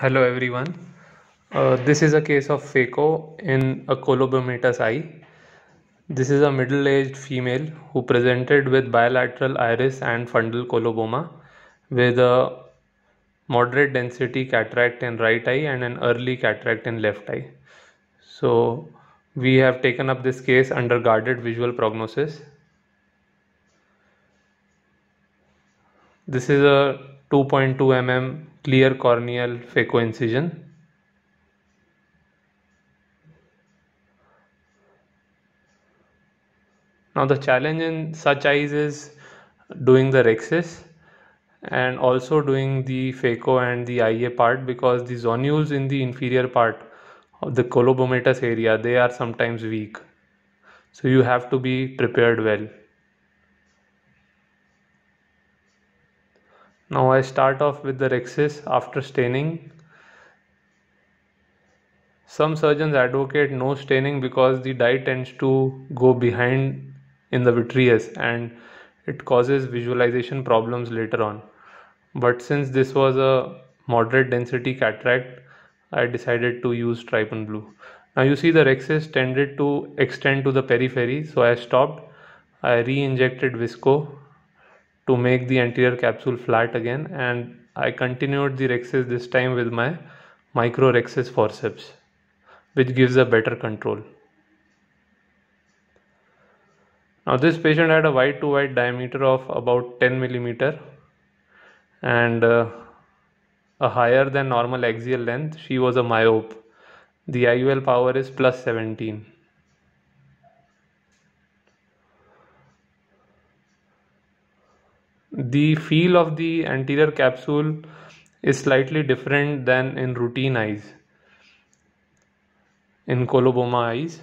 Hello everyone. Uh, this is a case of phaco in a colobomatous eye. This is a middle-aged female who presented with bilateral iris and fundal coloboma with a moderate density cataract in right eye and an early cataract in left eye. So we have taken up this case under guarded visual prognosis. This is a 2.2 mm clear corneal incision. now the challenge in such eyes is doing the rexis and also doing the phaco and the ia part because the zonules in the inferior part of the colobomatous area they are sometimes weak so you have to be prepared well Now I start off with the Rexis after staining. Some surgeons advocate no staining because the dye tends to go behind in the vitreous and it causes visualization problems later on. But since this was a moderate density cataract, I decided to use tripon Blue. Now you see the Rexis tended to extend to the periphery, so I stopped. I re-injected Visco to make the anterior capsule flat again and I continued the rexes this time with my micro rexes forceps which gives a better control. Now this patient had a wide to wide diameter of about 10 millimeter and uh, a higher than normal axial length. She was a myope. The IUL power is plus 17. The feel of the anterior capsule is slightly different than in routine eyes, in coloboma eyes,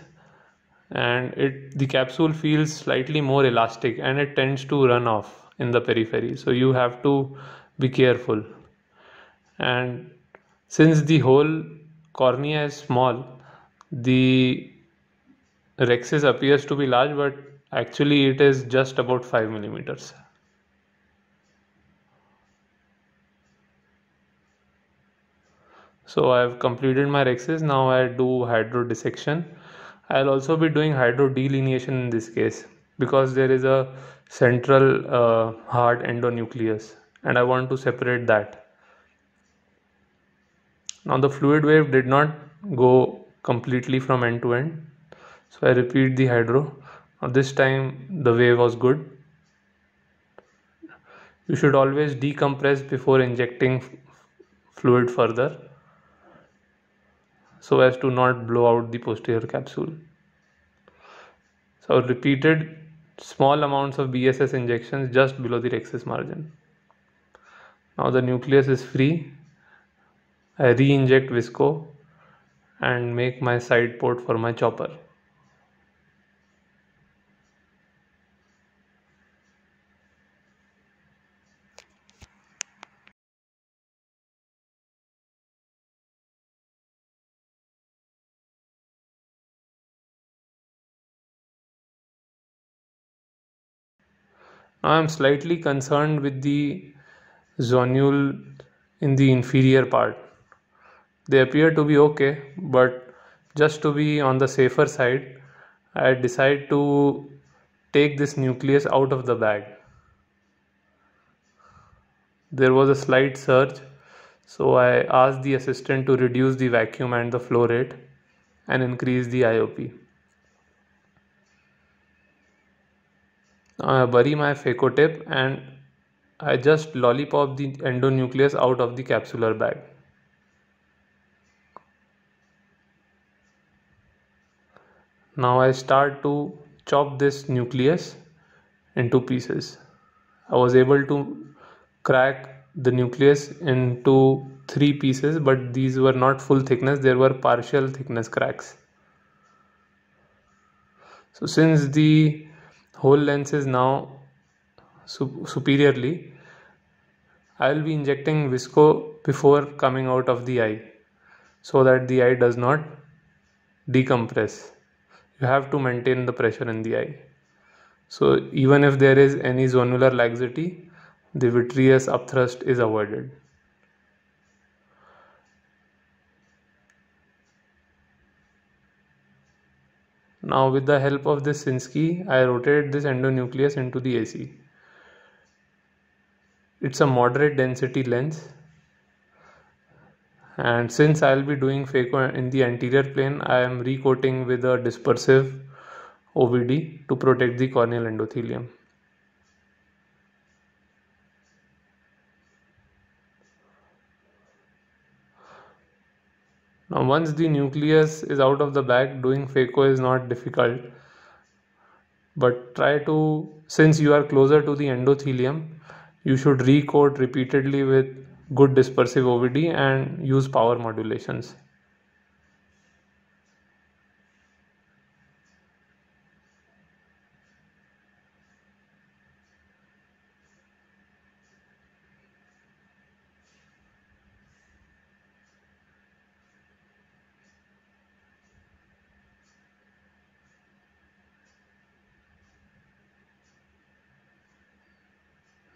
and it the capsule feels slightly more elastic and it tends to run off in the periphery. So you have to be careful. And since the whole cornea is small, the rexis appears to be large, but actually it is just about 5 millimeters. so i have completed my rexes now i do hydro dissection i'll also be doing hydro delineation in this case because there is a central uh, hard endonucleus and i want to separate that now the fluid wave did not go completely from end to end so i repeat the hydro now this time the wave was good you should always decompress before injecting fluid further so as to not blow out the posterior capsule. So repeated small amounts of BSS injections just below the rexus margin. Now the nucleus is free. I re-inject visco and make my side port for my chopper. I am slightly concerned with the zonule in the inferior part. They appear to be okay, but just to be on the safer side, I decide to take this nucleus out of the bag. There was a slight surge, so I asked the assistant to reduce the vacuum and the flow rate and increase the IOP. I uh, bury my phaco and I just lollipop the endonucleus out of the capsular bag. Now I start to chop this nucleus into pieces. I was able to crack the nucleus into three pieces, but these were not full thickness, there were partial thickness cracks. So, since the whole lens is now superiorly I will be injecting visco before coming out of the eye so that the eye does not decompress. You have to maintain the pressure in the eye. So, even if there is any zonular laxity, the vitreous upthrust is avoided. Now with the help of this Sinsky, I rotate this endonucleus into the AC. It's a moderate density lens and since I'll be doing FACO in the anterior plane, I am recoating with a dispersive OVD to protect the corneal endothelium. Now once the nucleus is out of the bag, doing FACO is not difficult. But try to, since you are closer to the endothelium, you should recode repeatedly with good dispersive OVD and use power modulations.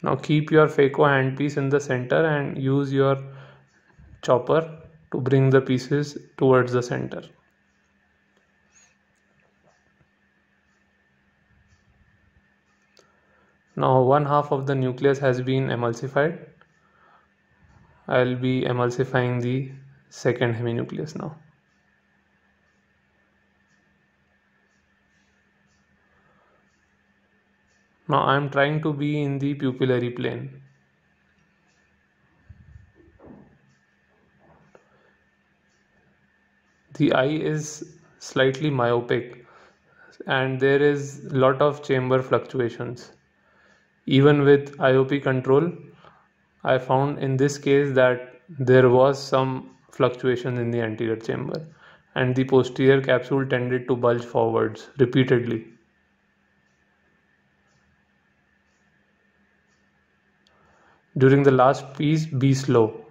now keep your phaco handpiece in the center and use your chopper to bring the pieces towards the center now one half of the nucleus has been emulsified I'll be emulsifying the second heminucleus now Now I am trying to be in the pupillary plane. The eye is slightly myopic and there is lot of chamber fluctuations. Even with IOP control, I found in this case that there was some fluctuation in the anterior chamber and the posterior capsule tended to bulge forwards repeatedly. During the last piece, be slow.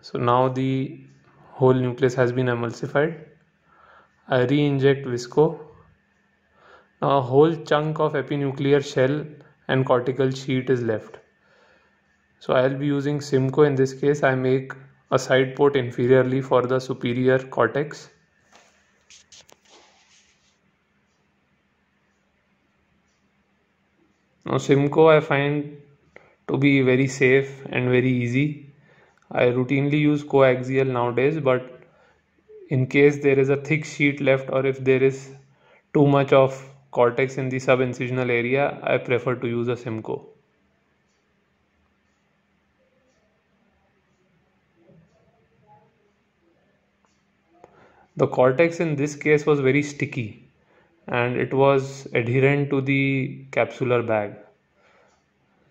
So now the whole nucleus has been emulsified. I re-inject visco. Now a whole chunk of epinuclear shell and cortical sheet is left. So I'll be using Simco in this case. I make a side port inferiorly for the superior cortex Now Simco I find to be very safe and very easy. I routinely use coaxial nowadays but in case there is a thick sheet left or if there is too much of cortex in the subincisional area, I prefer to use a Simco. The cortex in this case was very sticky and it was adherent to the capsular bag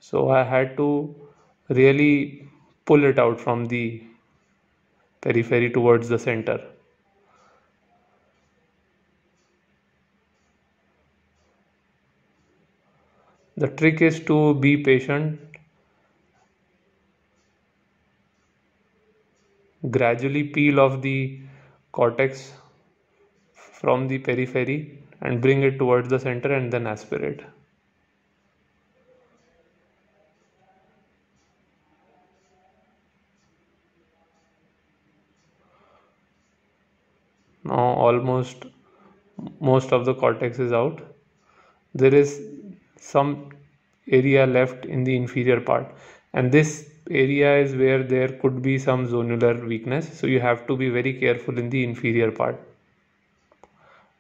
so i had to really pull it out from the periphery towards the center the trick is to be patient gradually peel off the cortex from the periphery and bring it towards the center and then aspirate. Now almost most of the cortex is out. There is some area left in the inferior part and this area is where there could be some zonular weakness so you have to be very careful in the inferior part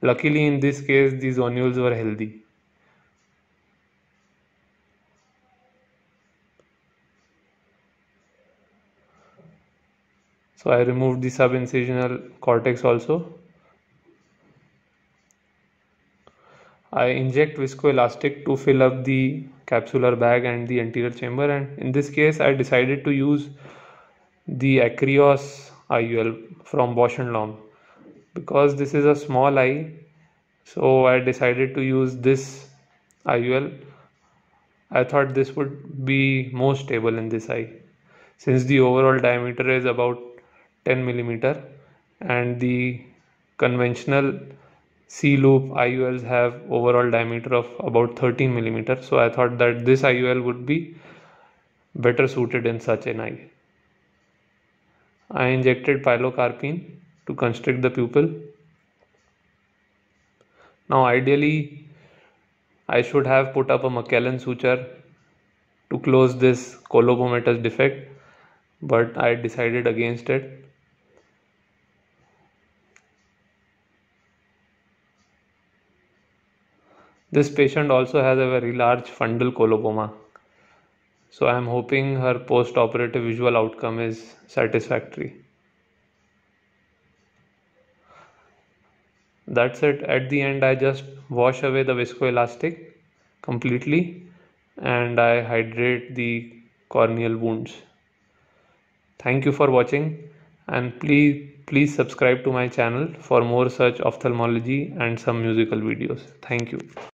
Luckily in this case these onions were healthy. So I removed the subincisional cortex also. I inject viscoelastic to fill up the capsular bag and the anterior chamber and in this case I decided to use the Acrios IUL from Bosch and Lomb because this is a small eye so I decided to use this IUL I thought this would be more stable in this eye since the overall diameter is about 10 millimeter and the conventional C-loop IULs have overall diameter of about 13 millimeter so I thought that this IUL would be better suited in such an eye. I injected pilocarpine to constrict the pupil now ideally I should have put up a Macallan suture to close this colobomatous defect but I decided against it this patient also has a very large fundal coloboma so I am hoping her post-operative visual outcome is satisfactory that's it at the end I just wash away the viscoelastic completely and I hydrate the corneal wounds thank you for watching and please please subscribe to my channel for more such ophthalmology and some musical videos thank you